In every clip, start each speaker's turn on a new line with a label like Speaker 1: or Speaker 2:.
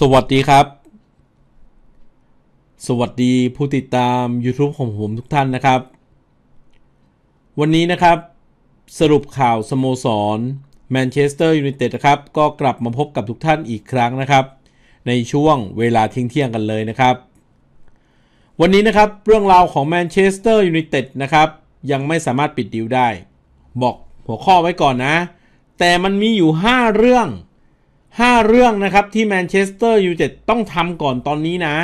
Speaker 1: สวัสดีครับ สวัสดีผู้ติดตาม YouTube ของผมทุกท่านนะครับ วันนี้นะครับสรุปข่าวสโมสรแมนเชสเตอร์ยูไนเต็ดนะครับก็กลับมาพบกับทุกท่านอีกครั้งนะครับในช่วงเวลาทิ้งเที่ยงกันเลยนะครับ วันนี้นะครับเรื่องราวของแมนเชสเตอร์ยูไนเต็ดนะครับ ยังไม่สามารถปิดดิวได้ บอกหัวข้อไว้ก่อนนะ แต่มันมีอยู่ 5 เรื่อง5เรื่องนะครับที่แมนเชสเตอร์ยูไนเต็ดต้องทำก่อนตอนนี้นะ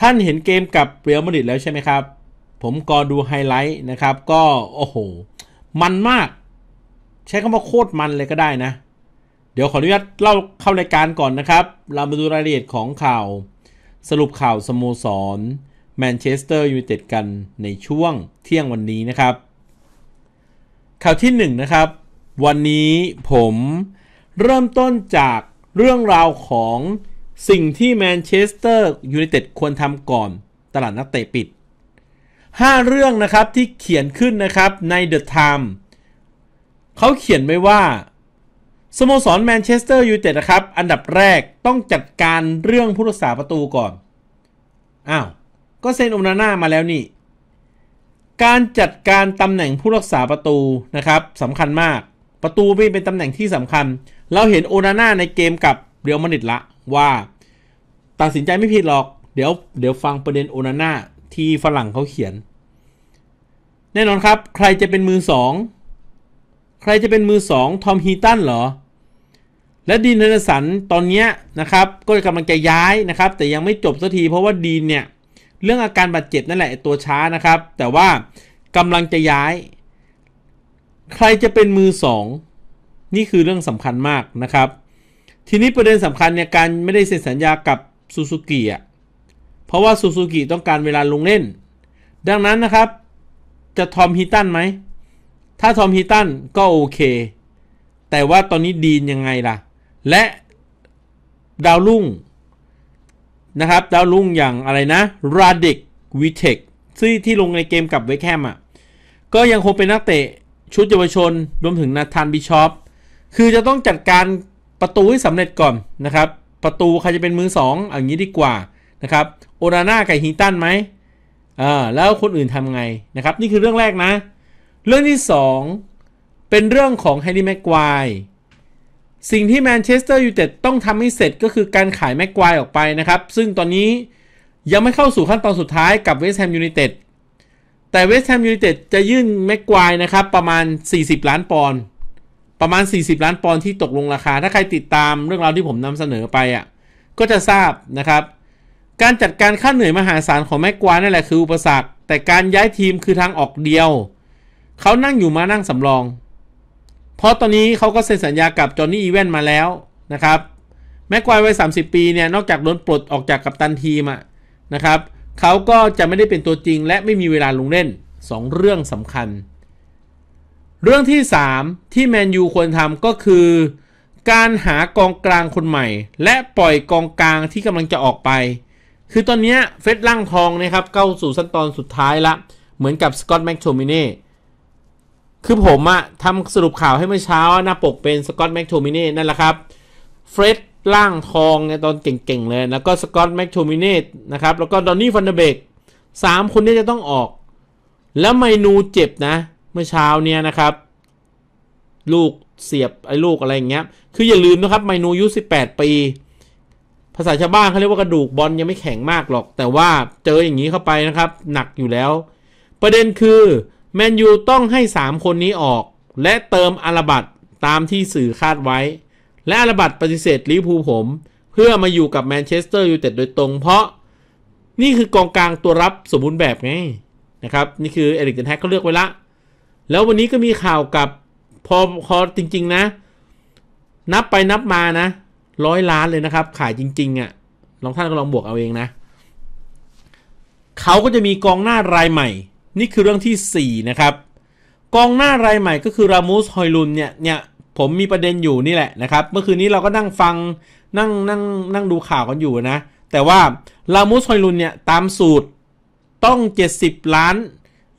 Speaker 1: ท่านเห็นเกมกับเรอัลมาดริดแล้วใช่ไหมครับ ผมก็ดูไฮไลท์นะครับ ก็โอ้โห มันมาก ใช้คำว่าโคตรมันเลยก็ได้นะ เดี๋ยวขออนุญาตเล่าเข้ารายการก่อนนะครับ เรามาดูรายละเอียดของข่าว สรุปข่าวสโมสรแมนเชสเตอร์ยูไนเต็ดกันในช่วงเที่ยงวันนี้นะครับ ข่าวที่1นนะครับวันนี้ผมเริ่มต้นจากเรื่องราวของสิ่งที่แมนเชสเตอร์ยูไนเต็ดควรทำก่อน ตลาดนักเตะปิด 5 เรื่องนะครับที่เขียนขึ้นนะครับใน The Time เขาเขียนไว้ว่าสโมสรแมนเชสเตอร์ยูไนเต็ดนะครับอันดับแรกต้องจัดการเรื่องผู้รักษาประตูก่อน อ้าว ก็เซนอุนาน่ามาแล้วนี่ การจัดการตำแหน่งผู้รักษาประตูนะครับสำคัญมาก ประตูเป็นตำแหน่งที่สำคัญเราเห็นโอนาน่าในเกมกับเรียวมาดริดละว่าตัดสินใจไม่ผิดหรอก เดี๋ยวเดี๋ยวฟังประเด็นโอนาน่าที่ฝรั่งเขาเขียน แน่นอนครับใครจะเป็นมือสองใครจะเป็นมือสองทอมฮีตันเหรอ และดีนเนสันตอนนี้นะครับ ก็กำลังจะย้ายนะครับ แต่ยังไม่จบสักทีเพราะว่าดีนเนี่ย เรื่องอาการบาดเจ็บนั่นแหละตัวช้านะครับ แต่ว่ากำลังจะย้าย ใครจะเป็นมือสองนี่คือเรื่องสำคัญมากนะครับ ทีนี้ประเด็นสำคัญเนี่ยการไม่ได้เซ็นสัญญากับซูซูกิอ่ะ เพราะว่าซูซูกิต้องการเวลาลงเล่น ดังนั้นนะครับ จะทอมฮิตันไหม ถ้าทอมฮิตันก็โอเค แต่ว่าตอนนี้ดีนยังไงล่ะ และดาวรุ่ง นะครับ ดาวรุ่งอย่างอะไรนะ ราดิกวิเทคซึ่งที่ลงในเกมกับเวคแฮมอ่ะ ก็ยังคงเป็นนักเตะชุดเยาวชน รวมถึงนาธานบิชอปคือจะต้องจัดการประตูให้สำเร็จก่อนนะครับ ประตูใครจะเป็นมือสองอย่างนี้ดีกว่านะครับโอนาน่ากับฮีตันไหมอ่าแล้วคนอื่นทำไงนะครับ นี่คือเรื่องแรกนะ เรื่องที่ 2 เป็นเรื่องของแฮร์รี่แม็กควายสิ่งที่แมนเชสเตอร์ยูไนเต็ดต้องทำให้เสร็จก็คือการขายแม็กควายออกไปนะครับ ซึ่งตอนนี้ยังไม่เข้าสู่ขั้นตอนสุดท้ายกับเวสต์แฮมยูไนเต็ดแต่เวสต์แฮมยูไนเต็ดจะยื่นแม็กควายนะครับประมาณ 40 ล้านปอนด์ประมาณ 40 ล้านปอนด์ที่ตกลงราคา ถ้าใครติดตามเรื่องราวที่ผมนำเสนอไปอ่ะ ก็จะทราบนะครับ การจัดการค่าเหนื่อยมหาศาลของแม็กควานนั่นแหละคืออุปสรรค แต่การย้ายทีมคือทางออกเดียว เขานั่งอยู่มานั่งสำรอง เพราะตอนนี้เขาก็เซ็นสัญญากับจอห์นนี่อีเวนมาแล้วนะครับ แม็กควายวัย30 ปีเนี่ย นอกจากโดนปลดออกจากกัปตันทีมอะนะครับ เขาก็จะไม่ได้เป็นตัวจริงและไม่มีเวลาลงเล่น 2 เรื่องสำคัญเรื่องที่ 3 ที่แมนยูควรทำก็คือการหากองกลางคนใหม่ และปล่อยกองกลางที่กำลังจะออกไป คือตอนนี้เฟสล่างทองนะครับเข้าสู่สั้นตอนสุดท้ายละเหมือนกับสกอตแม็กโชมิเน่คือผมอะทำสรุปข่าวให้เมื่อเช้า หน้าปกเป็นสกอตแม็กโชมิเน่นั่นแหละครับเฟรดล่างทองในตอนเก่งๆเลยแล้วก็สกอตแม็กโชมิเน่นะครับ แล้วก็ดอนนี่ฟันเดเบกสามคนนี้จะต้องออก แล้วไมนูเจ็บนะเมื่อเช้าเนี่ยนะครับลูกเสียบไอ้ลูกอะไรอย่างเงี้ยคืออย่าลืมนะครับไมนูยุสิบแปดปี ภาษาชาวบ้านเขาเรียกว่ากระดูกบอลยังไม่แข็งมากหรอก แต่ว่าเจออย่างนี้เข้าไปนะครับ หนักอยู่แล้ว ประเด็นคือ แมนยูต้องให้ 3 คนนี้ออก และเติมอาราบัตตามที่สื่อคาดไว้ และอาราบัตปฏิเสธลิเวอร์พูลผม เพื่อมาอยู่กับแมนเชสเตอร์ยูไนเต็ดโดยตรงเพราะ นี่คือกองกลางตัวรับสมบูรณ์แบบไงนะครับนี่คือเอริกเดนแฮกเขาเลือกไว้ละแล้ววันนี้ก็มีข่าวกับพอพอจริงๆนะนับไปนับมานะร้อยล้านเลยนะครับ ขายจริงๆอะ่ะลองท่าน ก็ลองบวกเอาเองนะเขาก็จะมีกองหน้ารายใหม่ นี่คือเรื่องที่ 4 นะครับกองหน้ารายใหม่ก็คือรามูสฮอยลุนเนี่ยเนี่ยผมมีประเด็นอยู่นี่แหละนะครับเมื่อคืนนี้เราก็นั่งฟังนั่งนั่งนั่งดูข่าวกันอยู่นะ แต่ว่ารามูสฮอยลุนเนี่ยตามสูตรต้อง 70 ล้าน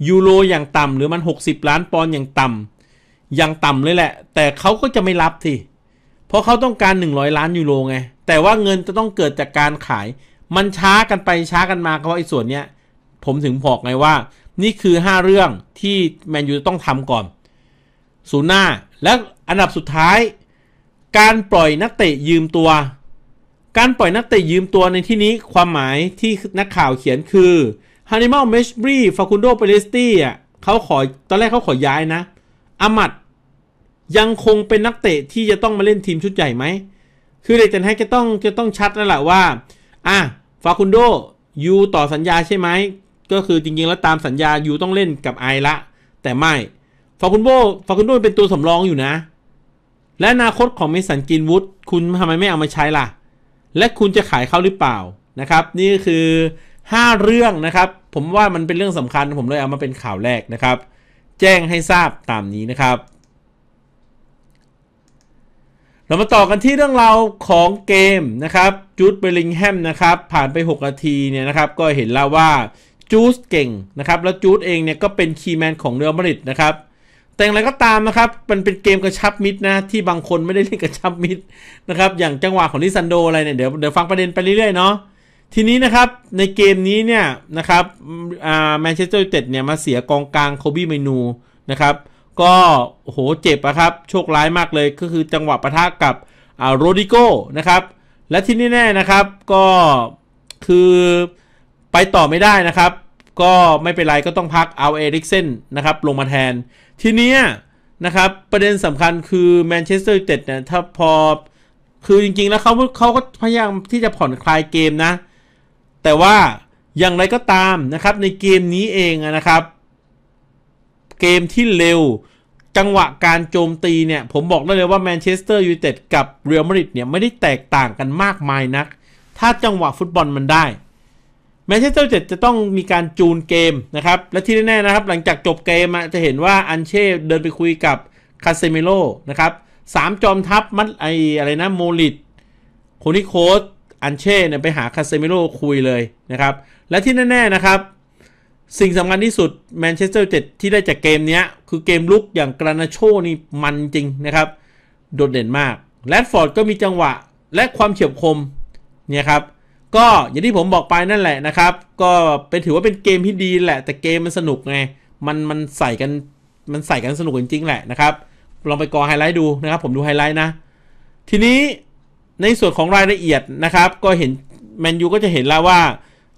Speaker 1: ยูโรอย่างต่ำหรือมัน 60 ล้านปอนด์อย่างต่ำอย่างต่ำเลยแหละแต่เขาก็จะไม่รับทีเพราะเขาต้องการ 100 ล้านยูโรไงแต่ว่าเงินจะต้องเกิดจากการขาย มันช้ากันไปช้ากันมาเพราะไอ้ส่วนเนี้ยผมถึงบอกไงว่า นี่คือ 5 เรื่องที่แมนยูต้องทำก่อนศูนย์หน้าและอันดับสุดท้ายการปล่อยนักเตะยืมตัว การปล่อยนักเตะยืมตัวในที่นี้ความหมายที่นักข่าวเขียนคือฮันิมอลเมชบรีฟาคุนโดเปเลสตี้อ่ะเขาขอ ตอนแรกเขาขอย้ายนะอามัดยังคงเป็นนักเตะที่จะต้องมาเล่นทีมชุดใหญ่ไหม คือเดจันแฮกจะต้องจะต้องชัดแล้วแหละว่า อ่ะ ฟาคุนโดยูต่อสัญญาใช่ไหม ก็คือจริงๆแล้วตามสัญญายูต้องเล่นกับไอละ แต่ไม่ ฟาคุนโดฟาคุนโดเป็นตัวสำรองอยู่นะ และอนาคตของเมสันกินวุฒคุณทำไมไม่เอามาใช้ล่ะ และคุณจะขายเขาหรือเปล่านะครับ นี่คือ5 เรื่องนะครับ ผมว่ามันเป็นเรื่องสำคัญ ผมเลยเอามาเป็นข่าวแรกนะครับ แจ้งให้ทราบตามนี้นะครับ เรามาต่อกันที่เรื่องราวของเกมนะครับจูดเบลลิงแฮมนะครับ ผ่านไป6นาทีเนี่ยนะครับก็เห็นแล้วว่าจูดเก่งนะครับ แล้วจูดเองเนี่ยก็เป็นคีย์แมนของเรอมริดนะครับ แต่อย่างไรก็ตามนะครับ มันเป็นเกมกระชับมิดนะที่บางคนไม่ได้เล่นกระชับมิดนะครับอย่างจังหวะของลิซันโดอะไรเนี่ยเดี๋ยวเดี๋ยวฟังประเด็นไปเรื่อยๆเนาะทีนี้นะครับในเกมนี้เนี่ยนะครับแมนเชสเตอร์ยูไนเต็ดเนี่ยมาเสียกองกลางโคบี้เมนูนะครับก็โหเจ็บอะครับโชคร้ายมากเลย ก็คือจังหวะปะทะกับโรดิโก้นะครับและที่แน่นะครับก็คือไปต่อไม่ได้นะครับ ก็ไม่เป็นไรก็ต้องพักเอาเอริกเซนนะครับลงมาแทน ทีนี้นะครับประเด็นสำคัญคือแมนเชสเตอร์ยูไนเต็ดเนี่ยถ้าพอคือจริงๆ แล้วเขาเขาก็พยายามที่จะผ่อนคลายเกมนะแต่ว่าอย่างไรก็ตามนะครับในเกมนี้เองนะครับ เกมที่เร็วจังหวะการโจมตีเนี่ย ผมบอกได้เลยว่าแมนเชสเตอร์ยูไนเต็ดกับเรอัลมาดริดเนี่ย ไม่ได้แตกต่างกันมากมายนักถ้าจังหวะฟุตบอลมันได้แมนเชสเตอร์ยูไนเต็ดจะต้องมีการจูนเกมนะครับ และที่แน่ๆนะครับหลังจากจบเกมจะเห็นว่าอันเช่เดินไปคุยกับคาเซเมโลนะครับสามจอมทัพมัดไออะไรนะโมลิดโคนิโคสอันเช่เนี่ยไปหาคาเซมิโ่คุยเลยนะครับ และที่แน่ ๆ นะครับ สิ่งสำคัญที่สุดแมนเชสเตอร์เจ็ดที่ได้จากเกมนี้คือเกมลุกอย่างกรานาโชนี่มันจริงนะครับ โดดเด่นมากแรดฟอร์ดก็มีจังหวะและความเฉียบคม เนี่ยครับ ก็อย่างที่ผมบอกไปนั่นแหละนะครับ ก็เป็นถือว่าเป็นเกมที่ดีแหละ แต่เกมมันสนุกไงมันมันใส่กันมันใส่กันสนุกจริงๆแหละนะครับลองไปกอไฮไลท์ดูนะครับผมดูไฮไลท์นะทีนี้ในส่วนของรายละเอียดนะครับก็เห็นแมนยูก็จะเห็นแล้วว่า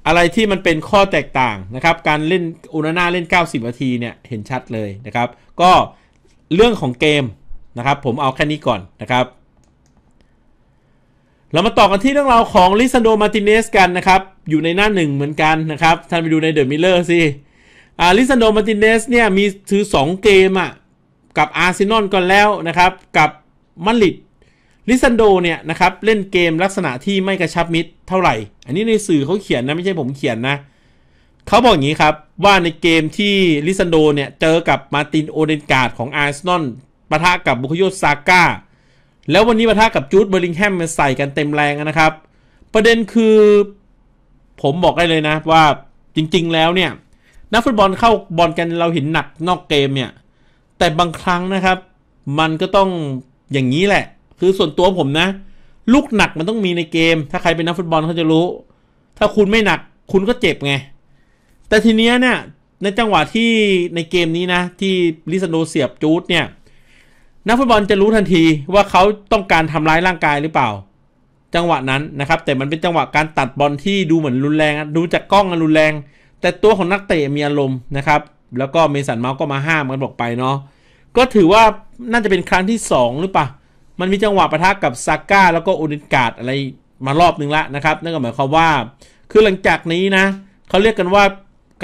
Speaker 1: อะไรที่มันเป็นข้อแตกต่างนะครับ การเล่นอุนาน่าเล่น 90 นาทีเนี่ยเห็นชัดเลยนะครับ ก็เรื่องของเกมนะครับผมเอาแค่นี้ก่อนนะครับ เรามาต่อกันที่เรื่องราวของลิซันโด มาติเนสกันนะครับ อยู่ในหน้าหนึ่งเหมือนกันนะครับ ท่านไปดูในเดอะมิลเลอร์สิอาลิซันโด มาติเนสเนี่ยมีถือ 2 เกมอะ่ะกับอาร์เซนอลก่อนแล้วนะครับกับมาลริดลิซันโดเนี่ยนะครับ เล่นเกมลักษณะที่ไม่กระชับมิดเท่าไหร่ อันนี้ในสื่อเขาเขียนนะ ไม่ใช่ผมเขียนนะ เขาบอกอย่างนี้ครับว่าในเกมที่ลิซันโดเนี่ย เจอกับมาตินโอเดนการ์ดของอาร์เซนอลปะทะกับบุคโยซาก้า แล้ววันนี้ปะทะกับจูดเบอร์ลิงแฮมมันใส่กันเต็มแรงนะครับ ประเด็นคือผมบอกได้เลยนะ ว่าจริงๆแล้วเนี่ยนักฟุตบอลเข้าบอลกันเราเห็นหนักนอกเกมเนี่ยแต่บางครั้งนะครับมันก็ต้องอย่างนี้แหละคือส่วนตัวผมนะ ลูกหนักมันต้องมีในเกม ถ้าใครเป็นนักฟุตบอลเขาจะรู้ ถ้าคุณไม่หนักคุณก็เจ็บไง แต่ทีเนี้ยเนี่ยในจังหวะที่ในเกมนี้นะ ที่ลิซันโดเสียบจูดเนี่ย นักฟุตบอลจะรู้ทันทีว่าเขาต้องการทำร้ายร่างกายหรือเปล่า จังหวะนั้นนะครับแต่มันเป็นจังหวะการตัดบอลที่ดูเหมือนรุนแรง ดูจากกล้องันรุนแรง แต่ตัวของนักเตะมีอารมณ์นะครับแล้วก็เมสันเมาส์ก็มาห้ามกันบอกไปเนาะก็ถือว่าน่าจะเป็นครั้งที่ 2 หรือเปล่ามันมีจังหวะประทะกับซาก้าแล้วก็โอนิกาดอะไรมารอบนึงละนะครับนั่นก็หมายความว่า คือหลังจากนี้นะเขาเรียกกันว่า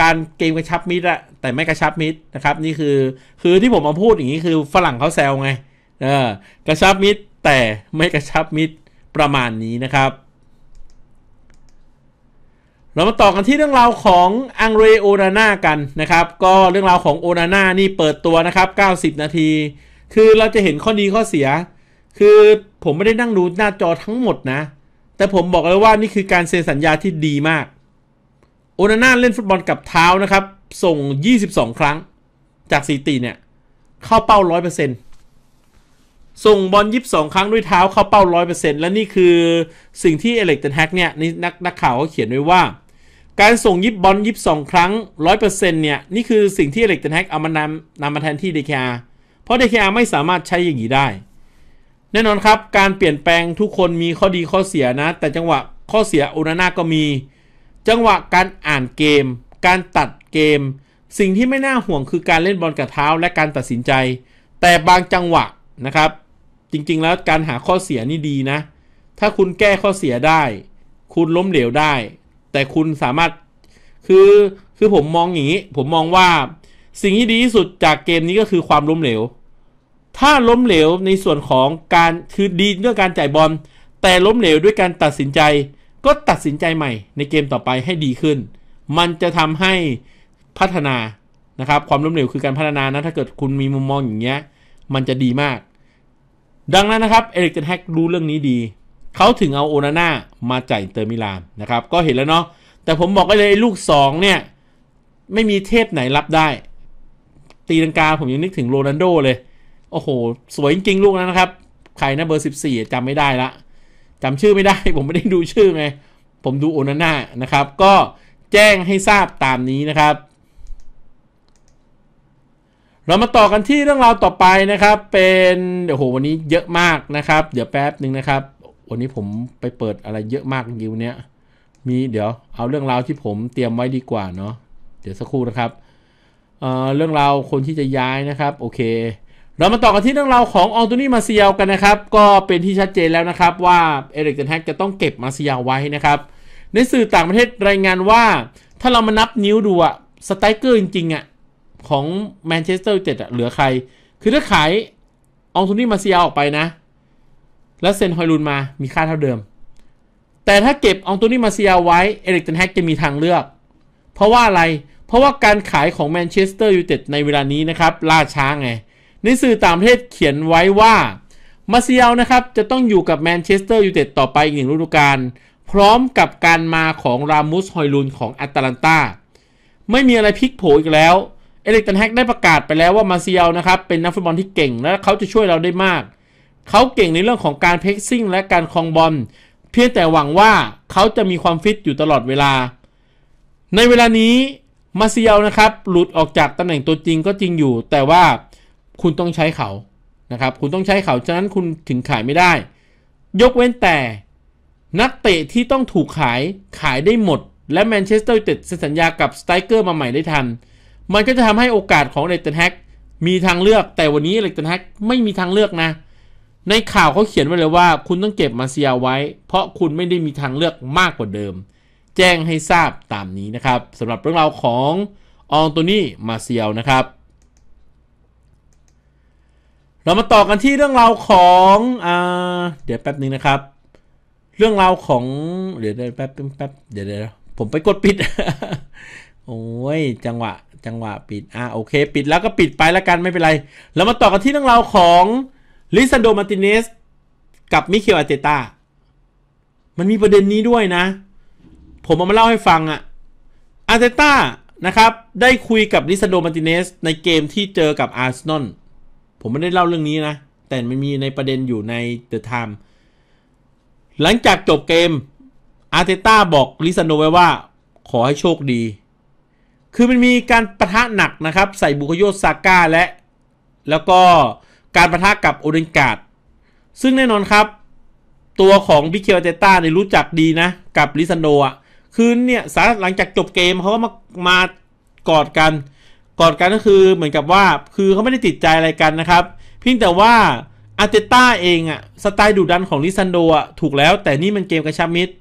Speaker 1: การเกมกระชับมิตระแต่ไม่กระชับมิตรนะครับนี่คือคือที่ผมมาพูดอย่างนี้คือฝรั่งเขาแซวไงเออกระชับมิตรแต่ ไม่กระชับมิตรประมาณนี้นะครับเรามาต่อกันที่เรื่องราวของอังเรโอนาน่ากันนะครับ ก็เรื่องราวของโอนาน่านี่เปิดตัวนะครับ90 นาที คือเราจะเห็นข้อดีข้อเสียคือผมไม่ได้นั่งดูหน้าจอทั้งหมดนะแต่ผมบอกเลยว่านี่คือการเซ็นสัญญาที่ดีมากโอนาน่าเล่นฟุตบอลกับเท้านะครับส่ง 22 ครั้งจากสีตีเนี่ยเข้าเป้า100%ส่งบอลยิบสองครั้งด้วยเท้าเข้าเป้าร้อยเปอร์เซ็นต์และนี่คือสิ่งที่เอเล็กเตนแฮกเนี่ยนักนักข่าวเขาเขียนไว้ว่าการส่งยิบบอลยิบสองครั้งร้อยเปอร์เซ็นต์เนี่ยนี่คือสิ่งที่เอเล็กเตนแฮกเอามานำนำมาแทนที่เดคาเพราะเดคาไม่สามารถใช้อย่างนี้ได้แน่นอนครับการเปลี่ยนแปลงทุกคนมีข้อดีข้อเสียนะ แต่จังหวะข้อเสียโอนาน่าก็มี จังหวะการอ่านเกม การตัดเกม สิ่งที่ไม่น่าห่วงคือการเล่นบอลกับเท้าและการตัดสินใจ แต่บางจังหวะนะครับ จริงๆแล้วการหาข้อเสียนี่ดีนะ ถ้าคุณแก้ข้อเสียได้ คุณล้มเหลวได้ แต่คุณสามารถคือคือผมมองอย่างนี้ ผมมองว่า สิ่งที่ดีที่สุดจากเกมนี้ก็คือความล้มเหลวถ้าล้มเหลวในส่วนของการคือดีด้วยการจ่ายบอล แต่ล้มเหลวด้วยการตัดสินใจก็ตัดสินใจใหม่ในเกมต่อไปให้ดีขึ้น มันจะทำให้พัฒนานะครับ ความล้มเหลวคือการพัฒนานะ ถ้าเกิดคุณมีมุมมองอย่างเงี้ยมันจะดีมาก ดังนั้นนะครับเอริกเทนแฮกรู้เรื่องนี้ดีเขาถึงเอาโอนาน่ามาจ่ายเตอร์มิลานนะครับก็เห็นแล้วเนาะแต่ผมบอกไว้เลยลูก2เนี่ยไม่มีเทพไหนรับได้ตีลังกาผมยังนึกถึงโรนันโดเลยโอ้โห สวยจริงๆลูกนั้นนะครับ ใครนะเบอร์14จำไม่ได้ละจำชื่อไม่ได้ผมไม่ได้ดูชื่อไง ผมดูโอนาน่านะครับ ก็แจ้งให้ทราบตามนี้นะครับ เรามาต่อกันที่เรื่องราวต่อไปนะครับ เป็นเดี๋ยวโหวันนี้เยอะมากนะครับ เดี๋ยวแป๊บหนึ่งนะครับ วันนี้ผมไปเปิดอะไรเยอะมากยิวเนี้ย มีเดี๋ยวเอาเรื่องราวที่ผมเตรียมไว้ดีกว่าเนาะ เดี๋ยวสักครู่นะครับเเรื่องราวคนที่จะย้ายนะครับ โอเคเรามาต่อกันที่เรื่องราวของอองตูนี่ มาเซียลกันนะครับ ก็เป็นที่ชัดเจนแล้วนะครับ ว่าเอริกเทนแฮกจะต้องเก็บมาเซียลไว้นะครับ ในสื่อต่างประเทศรายงานว่าถ้าเรามานับนิ้วดูอะสไตเกอร์จริงๆอะของแมนเชสเตอร์ยูเจ็ดอะเหลือใคร คือถ้าขายอองตูนี่ มาเซียลออกไปนะ แล้วเซ็นฮอยลุนมามีค่าเท่าเดิมแต่ถ้าเก็บอองตูนี่ มาเซียลไว้เอริกเทนแฮกจะมีทางเลือก เพราะว่าอะไร เพราะว่าการขายของแมนเชสเตอร์ยูไนเต็ดในเวลานี้นะครับล่าช้าไงในสื่อต่างประเทศเขียนไว้ว่ามาเซียลนะครับจะต้องอยู่กับแมนเชสเตอร์ยูไนเต็ดต่อไปอีกหนึ่งฤดูกาลพร้อมกับการมาของรามุสฮอยลุนของแอตแลนตาไม่มีอะไรพลิกโผอีกแล้วเอริกตันแฮกได้ประกาศไปแล้วว่ามาเซียลนะครับเป็นนักฟุตบอลที่เก่งและเขาจะช่วยเราได้มาก เขาเก่งในเรื่องของการเพกซิ่ง และการคลองบอล เพียงแต่หวังว่าเขาจะมีความฟิตอยู่ตลอดเวลา ในเวลานี้มาเซียลนะครับหลุดออกจากตำแหน่งตัวจริงก็จริงอยู่แต่ว่าคุณต้องใช้เขานะครับ คุณต้องใช้เขา ฉะนั้นคุณถึงขายไม่ได้ ยกเว้นแต่ นักเตะที่ต้องถูกขาย ขายได้หมด และแมนเชสเตอร์ยูไนเต็ดเซ็นสัญญา กับสไตรเกอร์มาใหม่ได้ทัน มันก็จะทำให้โอกาสของเลตเนแฮกมีทางเลือก แต่วันนี้เลตเนแฮกไม่มีทางเลือกนะ ในข่าวเขาเขียนไว้เลยว่า คุณต้องเก็บมาเซียไว้ เพราะคุณไม่ได้มีทางเลือกมากกว่าเดิม แจ้งให้ทราบตามนี้นะครับสำหรับเรื่องราวของอองโตนี่ มาเซียนะครับเรามาต่อกันที่เรื่องราวของอ่าเดี๋ยวแป๊บนึงนะครับ เรื่องราวของ เดี๋ยวแป๊บแป๊บ เดี๋ยวเดี๋ยวผมไปกดปิด โอ้ย จังหวะ จังหวะปิด อ่าโอเค ปิดแล้วก็ปิดไปแล้วกันไม่เป็นไร เรามาต่อกันที่เรื่องราวของลิซันโด มาติเนสกับมิเคิลอาเตตามันมีประเด็นนี้ด้วยนะ ผมเอามาเล่าให้ฟังอะอาเตตานะครับ ได้คุยกับลิซันโด มาติเนสในเกมที่เจอกับอาร์เซนอลผมไม่ได้เล่าเรื่องนี้นะ แต่ มันมีในประเด็นอยู่ใน The Time หลังจากจบเกม อาร์เตต้าบอกลิซานโนไว้ว่า ขอให้โชคดี คือ มันมีการประทะหนักนะครับ ใส่บุคโยซาก้าและ แล้วก็การประทะกับโอเดนการ์ดซึ่งแน่นอนครับ ตัวของบิเคียวเตต้าเนี่ยรู้จักดีนะ กับลิซานโนอ่ะ คือเนี่ยสาหลังจากจบเกมเขาก็มามา กอดกันกอดกันก็คือ เหมือนกับว่าคือเขาไม่ได้ติดใจอะไรกันนะครับ เพียงแต่ว่าอาร์เตต้าเองอะสไตล์ดุดันของลิซันโดอะถูกแล้ว แต่นี่มันเกมกระชับมิตร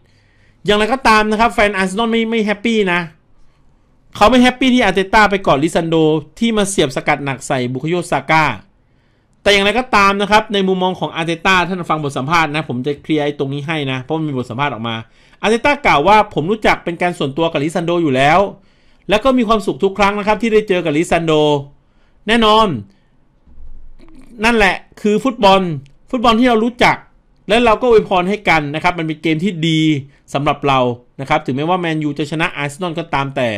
Speaker 1: อย่างไรก็ตามนะครับ แฟนอาร์เซนอลไม่ไม่แฮปปี้นะเขาไม่แฮปปี้ที่อาร์เตต้าไปกอดลิซันโดที่มาเสียบสกัดหนักใส่บุคโยซาก้าแต่อย่างไรก็ตามนะครับ ในมุมมองของอาร์เตต้าท่านฟังบทสัมภาษณ์นะผมจะเคลียร์ตรงนี้ให้นะเพราะมันมีบทสัมภาษณ์ออกมาอาร์เตต้ากล่าวว่าผมรู้จักเป็นการส่วนตัวกับลิซันโดอยู่แล้วแล้วก็มีความสุขทุกครั้งนะครับ ที่ได้เจอกับลิซันโดแน่นอน นั่นแหละคือฟุตบอล ฟุตบอลที่เรารู้จัก และเราก็อวยพรให้กันนะครับ มันเป็นเกมที่ดีสำหรับเรานะครับ ถึงแม้ว่าแมนยูจะชนะอาร์เซนอลก็ตามแต่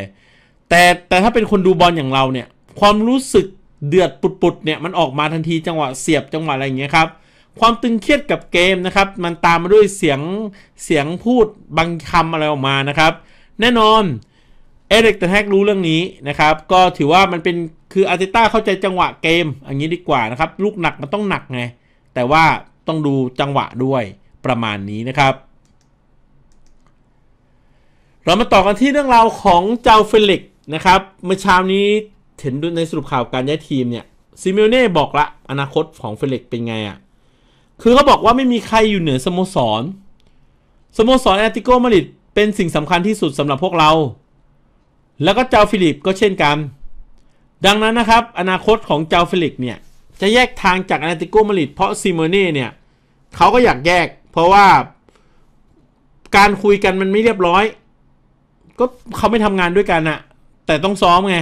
Speaker 1: แต่แต่ถ้าเป็นคนดูบอลอย่างเราเนี่ย ความรู้สึกเดือดปุดๆเนี่ยมันออกมาทันทีจังหวะเสียบจังหวะอะไรอย่างเงี้ยครับ ความตึงเครียดกับเกมนะครับมันตามมาด้วยเสียงเสียงพูดบางคำอะไรออกมานะครับ แน่นอนเอเร็กเต์แฮกรู้เรื่องนี้นะครับ ก็ถือว่ามันเป็นคืออาร์เตต้าเข้าใจจังหวะเกมอย่างนี้ดีกว่านะครับ ลูกหนักมันต้องหนักไง แต่ว่าต้องดูจังหวะด้วยประมาณนี้นะครับ เรามาต่อกันที่เรื่องราวของเจ้าเฟลิกนะครับ เมื่อเช้านี้เห็นในสรุปข่าวการย้ายทีมเนี่ยซิมิเน่บอกละ อนาคตของเฟลิกเป็นไงอะ่ะคือเขาบอกว่าไม่มีใครอยู่เหนือสโมสรสโมสรแอตติโกมาริดเป็นสิ่งสำคัญที่สุดสำหรับพวกเราแล้วก็เจ้าฟิลิปก็เช่นกัน ดังนั้นนะครับ อนาคตของเจ้าฟิลิปเนี่ยจะแยกทางจากอนาติโกมาริดเพราะซิโมเน่เนี่ยเขาก็อยากแยก เพราะว่าการคุยกันมันไม่เรียบร้อยก็เขาไม่ทำงานด้วยกันอะแต่ต้องซ้อมไง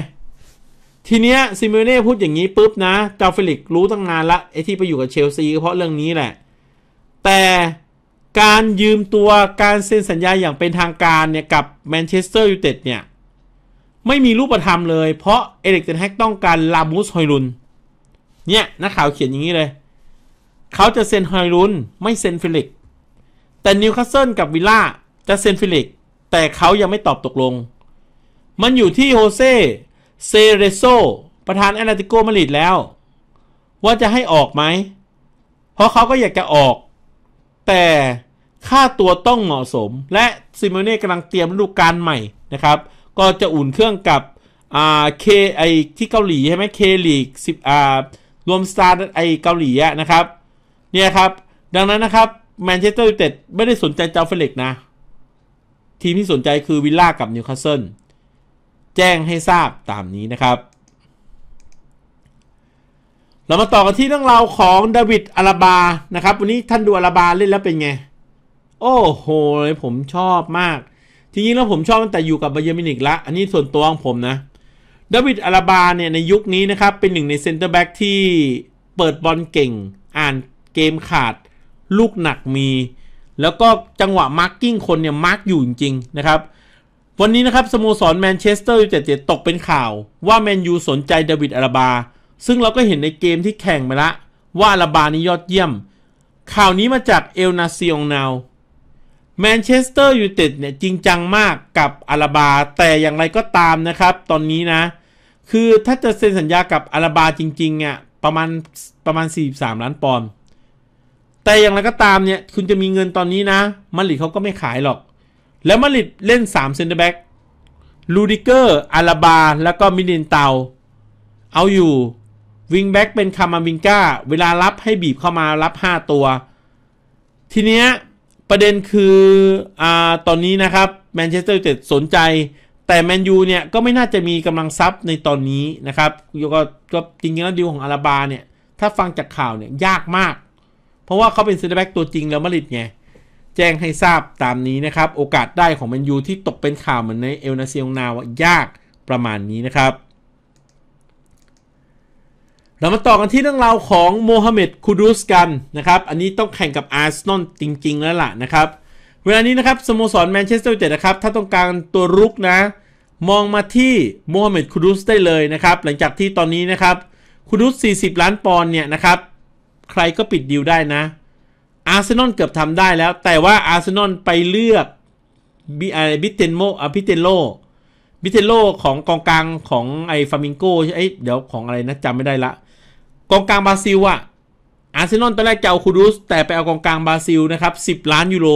Speaker 1: ทีเนี้ยซิโมเน่พูดอย่างนี้ ปุ๊บนะเจ้าฟิลิปรู้ตั้งนานละไอที่ไปอยู่กับเชลซีเพราะเรื่องนี้แหละแต่การยืมตัวการเซ็นสัญญาอย่างเป็นทางการเนี่ยกับแมนเชสเตอร์ยูไนเต็ดเนี่ยไม่มีรูปธรรมเลยเพราะเอเล็กเทนแฮกต้องการลามูสฮอยรุนเนี่ยนักข่าวเขียนอย่างนี้เลย เขาจะเซ็นฮอยรุนไม่เซ็นฟิลิกแต่นิวคาสเซิลกับวิลล่าจะเซ็นฟิลิกแต่เขายังไม่ตอบตกลง มันอยู่ที่โฮเซเซเรโซประธานแอตเลติโกมาริดแล้ว ว่าจะให้ออกไหม เพราะเขาก็อยากจะออก แต่ค่าตัวต้องเหมาะสม และซิโมเน่กำลังเตรียมฤดูกาลใหม่นะครับก็จะอุ่นเครื่องกับอ่าเคไอที่เกาหลีใช่ไหมเคลีกสิบอ่ารวมสตาร์ไอเกาหลีนะครับเนี่ยครับ ดังนั้นนะครับแมนเชสเตอร์ยูไนเต็ดไม่ได้สนใจเจ้าเฟลิกนะ ทีมที่สนใจคือวิลล่ากับนิวคาสเซิลแจ้งให้ทราบตามนี้นะครับ เรามาต่อกันที่เรื่องราวของดาวิดอาราบานะครับ วันนี้ท่านดูอาราบาเล่นแล้วเป็นไง โอ้โห ผมชอบมากจริงๆ แล้วผมชอบตั้งแต่อยู่กับเบเยอร์มินิกละอันนี้ส่วนตัวของผมนะดาวิดอาราบาเนี่ยในยุคนี้นะครับ เป็นหนึ่งในเซนเตอร์แบ็กที่เปิดบอลเก่ง อ่านเกมขาด ลูกหนักมี แล้วก็จังหวะมาร์กกิ้งคนเนี่ย มาร์กอยู่จริงๆ นะครับ วันนี้นะครับสโมสรแมนเชสเตอร์ยูไนเต็ดตกเป็นข่าว ว่าแมนยูสนใจดาวิดอาราบาซึ่งเราก็เห็นในเกมที่แข่งไปละว่าอาราบานี่ยอดเยี่ยม ข่าวนี้มาจากเอลนาซิองนาวแมนเชสเตอร์ยูไนเต็ดเนี่ยจริงจังมากกับอาราบา แต่อย่างไรก็ตามนะครับตอนนี้นะ คือถ้าจะเซ็นสัญญากับอาราบาจริงๆเนี่ยประมาณ ประมาณ 43 ล้านปอนด์แต่อย่างไรก็ตามเนี่ยคุณจะมีเงินตอนนี้นะ มาริดเขาก็ไม่ขายหรอก แล้วมาริดเล่น3เซนเตอร์แบ็กลูดิเกอร์อาราบา แล้วก็มิเดนเตาเอาอยู่วิงแบ็กเป็นคามาวิงกาเวลารับให้บีบเข้ามารับ 5 ตัว ทีเนี้ยประเด็นคืออ่าตอนนี้นะครับแมนเชสเตอร์ยูไนเต็ดสนใจ แต่แมนยูเนี่ยก็ไม่น่าจะมีกำลังทรัพย์ในตอนนี้นะครับก็ก็จริงๆแล้วดิวของอาราบาเนี่ย ถ้าฟังจากข่าวเนี่ยยากมากเพราะว่าเขาเป็นเซนเตอร์แบ็กตัวจริงแล้วมาริดไง แจ้งให้ทราบตามนี้นะครับ โอกาสได้ของแมนยูที่ตกเป็นข่าวเหมือนในเอลนาเซียงนาวยากประมาณนี้นะครับเรามาต่อกันที่เรื่องราวของโมฮัมเหม็ด คูดูสกันนะครับ อันนี้ต้องแข่งกับอาร์เซนอลจริง ๆ แล้วล่ะนะครับ เวลานี้นะครับ สโมสรแมนเชสเตอร์ยูไนเต็ดนะครับ ถ้าต้องการตัวรุกนะ มองมาที่โมฮัมเหม็ด คูดูสได้เลยนะครับ หลังจากที่ตอนนี้นะครับคูดูส40 ล้านปอนด์เนี่ยนะครับ ใครก็ปิดดีลได้นะอาร์เซนอลเกือบทำได้แล้ว แต่ว่าอาร์เซนอลไปเลือกบิบิเตนโมอาะิเตนโลบิเตนโลของกองกลางของไอ้ฟามิงโกไอ้เดี๋ยวของอะไรนะจำไม่ได้ละกองกลางบราซิลอะอาร์เซนอลตอนแรกจะเอาคูดูสแต่ไปเอากองกลางบราซิลนะครับ 10 ล้านยูโร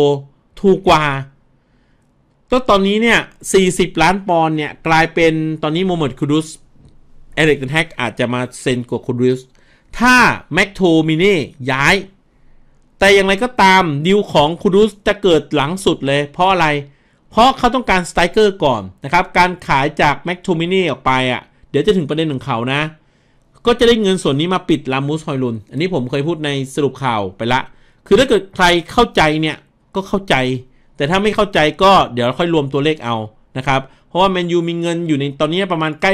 Speaker 1: ถูกกว่าก็ตอนนี้เนี่ย40 ล้านปอนด์เนี่ย กลายเป็นตอนนี้โมเมนต์คูดูสเอริกเทนแฮกอาจจะมาเซ็นกับคูดูสถ้าแม็กโทมิน่ย้าย แต่อย่างไรก็ตามดิวของคูดูสจะเกิดหลังสุดเลย เพราะอะไร เพราะเขาต้องการสไตรเกอร์ก่อนนะครับการขายจากแม็กโทมิน่ออกไปอะ่ะเดี๋ยวจะถึงประเด็นของเขานะก็จะได้เงินส่วนนี้มาปิดลามูสฮอยลุน อันนี้ผมเคยพูดในสรุปข่าวไปละ คือถ้าเกิดใครเข้าใจเนี่ย ก็เข้าใจ แต่ถ้าไม่เข้าใจก็เดี๋ยวค่อยรวมตัวเลขเอานะครับ เพราะว่าแมนยูมีเงินอยู่ในตอนนี้ประมาณใกล้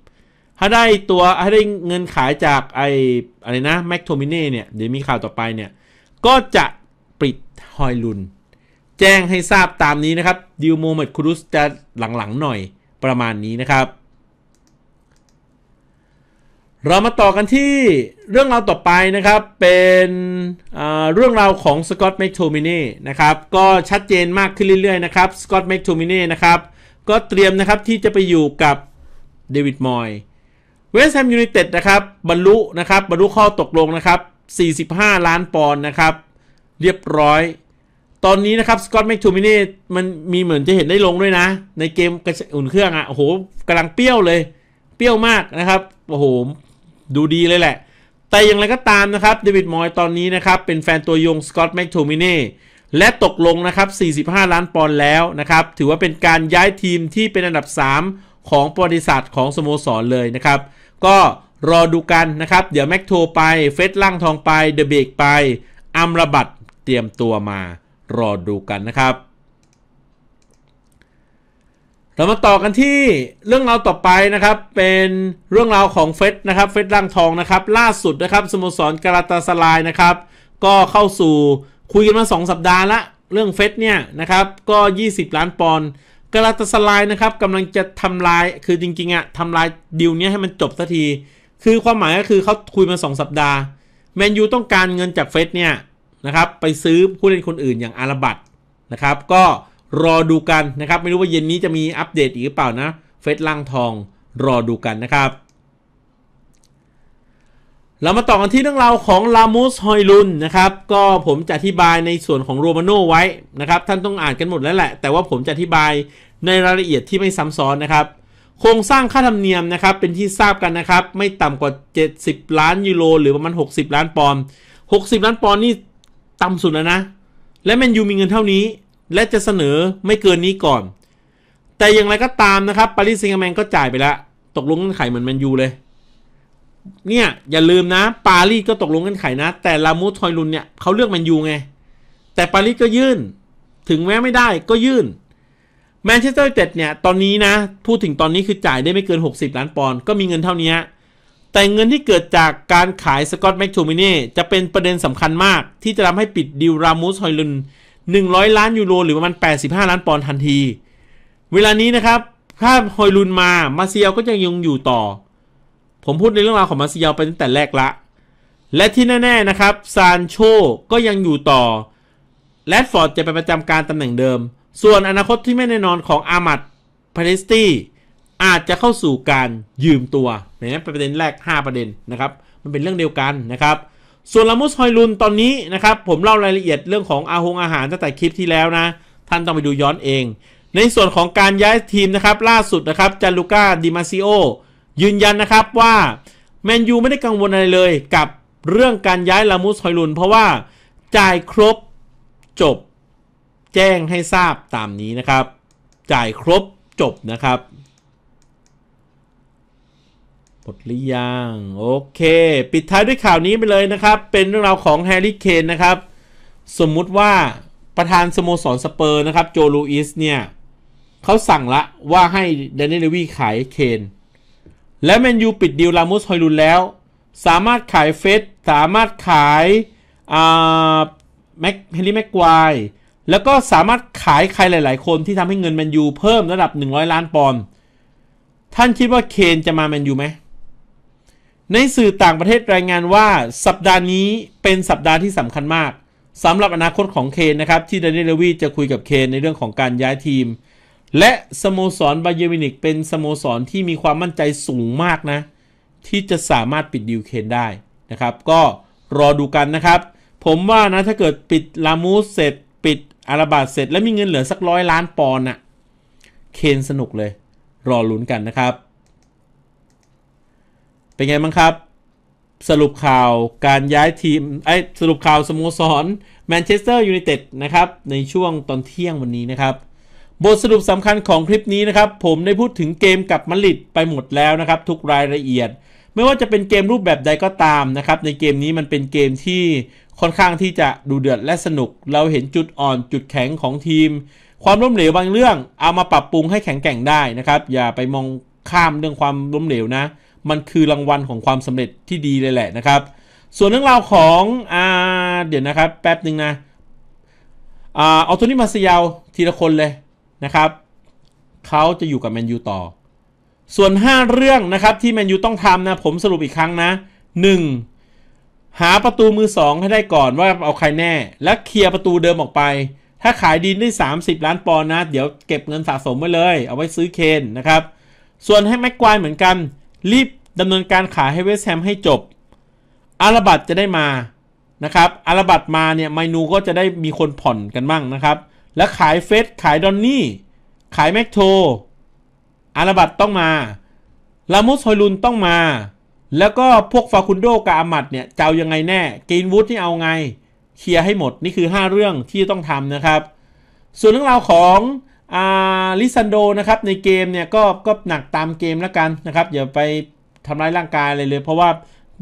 Speaker 1: 60 ถ้าได้ตัวถ้าได้เงินขายจากไออะไรนะแม็กโทมิเน่เนี่ยเดี๋ยวมีข่าวต่อไปเนี่ย ก็จะปิดฮอยลุน แจ้งให้ทราบตามนี้นะครับดิวโมเมตครุสจะหลังๆหน่อยประมาณนี้นะครับเรามาต่อกันที่เรื่องราวต่อไปนะครับ เป็นเรื่องราวของสกอตแมคโทมินีนะครับก็ชัดเจนมากขึ้นเรื่อย ๆ นะครับสกอตแมคโทมินีนะครับก็เตรียมนะครับที่จะไปอยู่กับเดวิดมอยเวสต์แฮมยูไนเต็ดนะครับบรรลุนะครับบรรลุข้อตกลงนะครับ 45 ล้านปอนด์นะครับ เรียบร้อย ตอนนี้นะครับสกอตแมคทมินีมันมีเหมือนจะเห็นได้ลงด้วยนะ ในเกมอุ่นเครื่องอะ่ะโอ้โหกำลังเปรี้ยวเลย เปรี้ยวมากนะครับโอ้โหดูดีเลยแหละ แต่อย่างไรก็ตามนะครับเดวิดมอยตอนนี้นะครับเป็นแฟนตัวยงสกอตแมคโทมิเน่และตกลงนะครับ 45 ล้านปอนด์แล้วนะครับถือว่าเป็นการย้ายทีมที่เป็นอันดับ 3 ของบริษัทของสโมสรเลยนะครับ ก็รอดูกันนะครับเดี๋ยวแม็กโทไปเฟสล่างทองไปเดเบกไปอัมระบัดเตรียมตัวมารอดูกันนะครับเรามาต่อกันที่เรื่องราวต่อไปนะครับ เป็นเรื่องราวของเฟสนะครับ เฟสร่างทองนะครับ ล่าสุดนะครับสโมสรกาลาตาสลายนะครับ ก็เข้าสู่คุยกันมา 2 สัปดาห์ละ เรื่องเฟสเนี่ยนะครับ ก็ 20 ล้านปอนด์กาลาตาสลายนะครับกำลังจะทำลาย คือจริงๆอะทำลายดีลเนี้ยให้มันจบสักที คือความหมายก็คือเขาคุยมา 2 สัปดาห์แมนยูต้องการเงินจากเฟสเนี่ยนะครับไปซื้อผู้เล่นคนอื่นอย่างอาราบัตนะครับ ก็รอดูกันนะครับไม่รู้ว่าเย็นนี้จะมีอัปเดตอีกหรือเปล่านะเฟดล่างทองรอดูกันนะครับเรามาต่อกันที่เรื่องราวของลามูสฮอยลุนนะครับก็ผมจะอธิบายในส่วนของโรมาโนไว้นะครับท่านต้องอ่านกันหมดแล้วแหละ แต่ว่าผมจะอธิบายในรายละเอียดที่ไม่ซ้ำซ้อนนะครับ โครงสร้างค่าธรรมเนียมนะครับเป็นที่ทราบกันนะครับ ไม่ต่ำกว่า 70 ล้านยูโรหรือประมาณ60 ล้านปอนด์60 ล้านปอนด์นี่ต่ำสุดแล้วนะ และแมนยูมีเงินเท่านี้และจะเสนอไม่เกินนี้ก่อน แต่อย่างไรก็ตามนะครับ ปารีสเซงแมงก็จ่ายไปแล้ว ตกลงเงื่อนไขเหมือนแมนยูเลย เนี่ยอย่าลืมนะปารีสก็ตกลงเงื่อนไขนะ แต่ลามูสทอยลุนเนี่ยเขาเลือกแมนยูไง แต่ปารีสก็ยื่น ถึงแม้ไม่ได้ก็ยื่นแมนเชสเตอร์ยูเต็ดเนี่ย ตอนนี้นะ พูดถึงตอนนี้คือจ่ายได้ไม่เกิน 60 ล้านปอนด์ก็มีเงินเท่านี้แต่เงินที่เกิดจากการขายสกอตแม็กชูมิเน่จะเป็นประเด็นสำคัญมากที่จะทำให้ปิดดีลรามูสฮอยลุน100 ล้าน ยูโรหรือประมาณ85 ล้านปอนด์ทันที เวลานี้นะครับถ้าฮอยลุนมา มาเซียก็ยังยงอยู่ต่อ ผมพูดในเรื่องราวของมาเซียไปตั้งแต่แรกละ และที่แน่ ๆนะครับซานโชก็ยังอยู่ต่อแรดฟอร์ดจะไปประจำการตำแหน่งเดิม ส่วนอนาคตที่ไม่แน่นอนของอามัด พาเลสตี้อาจจะเข้าสู่การยืมตัวนะประเด็นแรก 5 ประเด็นนะครับ มันเป็นเรื่องเดียวกันนะครับส่วนลามุสฮอยลุนตอนนี้นะครับผมเล่ารายละเอียดเรื่องของอาหงอาหารตั้งแต่คลิปที่แล้วนะ ท่านต้องไปดูย้อนเอง ในส่วนของการย้ายทีมนะครับล่าสุดนะครับจาลูก้าดิมาซิโอยืนยันนะครับว่าแมนยูไม่ได้กังวลอะไรเลยกับเรื่องการย้ายลามุสฮอยลุน เพราะว่าจ่ายครบจบแจ้งให้ทราบตามนี้นะครับ จ่ายครบจบนะครับหมดหรือยังโอเค ปิดท้ายด้วยข่าวนี้ไปเลยนะครับ เป็นเรื่องราวของแฮร์รี่เคนนะครับ สมมุติว่าประธานสโมสรสเปอร์นะครับ โจลูอิสเนี่ยเขาสั่งละว่าให้เดนนิเลวีขายเคนและแมนยูปิดดีลลามุสฮอยลุนแล้ว สามารถขายเฟสสามารถขายแม็กเฮลี่แม็กควายแล้วก็สามารถขายใครหลาย ๆ คนที่ทำให้เงินแมนยูเพิ่มระดับ 100 ล้านปอนด์ท่านคิดว่าเคนจะมาแมนยูไหมในสื่อต่างประเทศรายงานว่าสัปดาห์นี้เป็นสัปดาห์ที่สำคัญมากสำหรับอนาคตของเคนนะครับ ที่ดานิเลวีจะคุยกับเคนในเรื่องของการย้ายทีม และสโมสรบาเยมินิกเป็นสโมสรที่มีความมั่นใจสูงมากนะ ที่จะสามารถปิดดิวเคนได้นะครับ ก็รอดูกันนะครับ ผมว่านะถ้าเกิดปิดลามูสเสร็จ ปิดอาราบาดเสร็จแล้วมีเงินเหลือสักร้อยล้านปอนด์่ะเคนสนุกเลย รอลุ้นกันนะครับเป็นไงบ้างครับ สรุปข่าวการย้ายทีมไอสรุปข่าวสโมสรแมนเชสเตอร์ยูไนเต็ดนะครับในช่วงตอนเที่ยงวันนี้นะครับ บทสรุปสำคัญของคลิปนี้นะครับ ผมได้พูดถึงเกมกับมาริดไปหมดแล้วนะครับ ทุกรายละเอียด ไม่ว่าจะเป็นเกมรูปแบบใดก็ตามนะครับ ในเกมนี้มันเป็นเกมที่ค่อนข้างที่จะดูเดือดและสนุก เราเห็นจุดอ่อนจุดแข็งของทีม ความล้มเหลวบางเรื่อง เอามาปรับปรุงให้แข็งแกร่งได้นะครับ อย่าไปมองข้ามเรื่องความล้มเหลวนะมันคือรางวัลของความสำเร็จที่ดีเลยแหละนะครับ ส่วนเรื่องราวของอ่าเดี๋ยวนะครับแป๊บหนึ่งนะอ่าออโตนิมาเซียลทีละคนเลยนะครับเขาจะอยู่กับแมนยูต่อ ส่วน 5 เรื่องนะครับที่แมนยูต้องทำนะผมสรุปอีกครั้งนะ 1. หาประตูมือ 2 ให้ได้ก่อนว่าเอาใครแน่ และเคลียร์ประตูเดิมออกไป ถ้าขายดินได้ 30 ล้านปอนด์นะเดี๋ยวเก็บเงินสะสมไว้เลย เอาไว้ซื้อเคนนะครับ ส่วนให้แม็กควายเหมือนกันรีบดำเนินการขายให้เวสแฮมให้จบ อาราบัตจะได้มานะครับอาราบัตมาเนี่ยไมนูก็จะได้มีคนผ่อนกันบ้างนะครับ และขายเฟสขายดอนนี่ขายแม็กโทอาราบัตต้องมาลามุสฮอยลุนต้องมาแล้วก็พวกฟาคุนโดกับอามัดเนี่ยจะเอายังไงแน่กินวูดที่เอาไงเคลียร์ให้หมดนี่คือ 5 เรื่องที่ต้องทำนะครับ ส่วนเรื่องราวของอาลิซันโดนะครับในเกมเนี่ยก็ก็หนักตามเกมแล้วกันนะครับอย่าไปทำร้ายร่างกายอะไรเลยเพราะว่า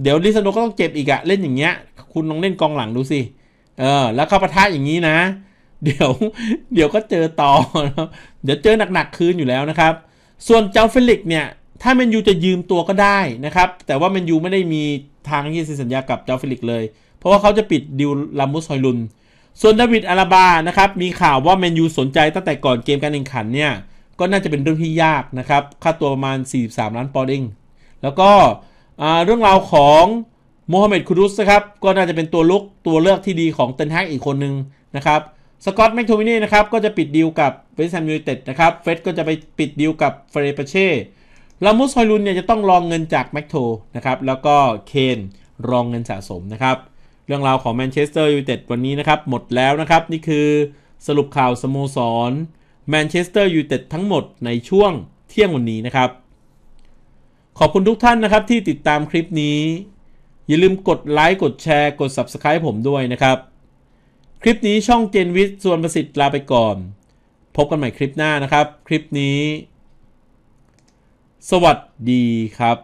Speaker 1: เดี๋ยวลิซันโดก็ต้องเจ็บอีกอะเล่นอย่างเงี้ยคุณลองเล่นกองหลังดูสิเออแล้วเข้าปะทะอย่างนี้นะเดี๋ยวเดี๋ยวก็เจอต่อ เดี๋ยวเจอหนักๆ คืนอยู่แล้วนะครับ ส่วนเจ้าเฟลิกเนี่ย ถ้าเมนยูจะยืมตัวก็ได้นะครับ แต่ว่าเมนยูไม่ได้มีทางที่จะสัญญากับเจ้าเฟลิกเลย เพราะว่าเขาจะปิดดิวลามุสฮอยลุนส่วนดาวิดอาราบา นะครับ มีข่าวว่าแมนยูสนใจตั้งแต่ก่อนเกมการแข่งขันเนี่ย ก็น่าจะเป็นเรื่องที่ยากนะครับ ค่าตัวประมาณ 43 ล้านปอนด์เองแล้วก็เรื่องราวของโมฮัมเหม็ด คูรุส นะครับ ก็น่าจะเป็นตัวลุกตัวเลือกที่ดีของเตนฮกอีกคนหนึ่งนะครับ สกอตแมกโทมินี่นะครับ ก็จะปิดดีลกับเวสต์แฮมยูไนเต็ดนะครับ เฟสก็จะไปปิดดีลกับเฟรเปเช่ลามุส ฮอยลุนเนี่ยจะต้องรองเงินจากแม็กโทนะครับ แล้วก็เคนรองเงินสะสมนะครับเรื่องราวของแมนเชสเตอร์ยูไนเต็ดวันนี้นะครับ หมดแล้วนะครับ นี่คือ สรุปข่าวสโมสรแมนเชสเตอร์ยูไนเต็ดทั้งหมดในช่วงเที่ยงวันนี้นะครับ ขอบคุณทุกท่านนะครับที่ติดตามคลิปนี้ อย่าลืมกดไลค์กดแชร์กด Subscribe ผมด้วยนะครับ คลิปนี้ช่องเจนวิทย์ส่วนประสิทธิ์ลาไปก่อน พบกันใหม่คลิปหน้านะครับ คลิปนี้ สวัสดีครับ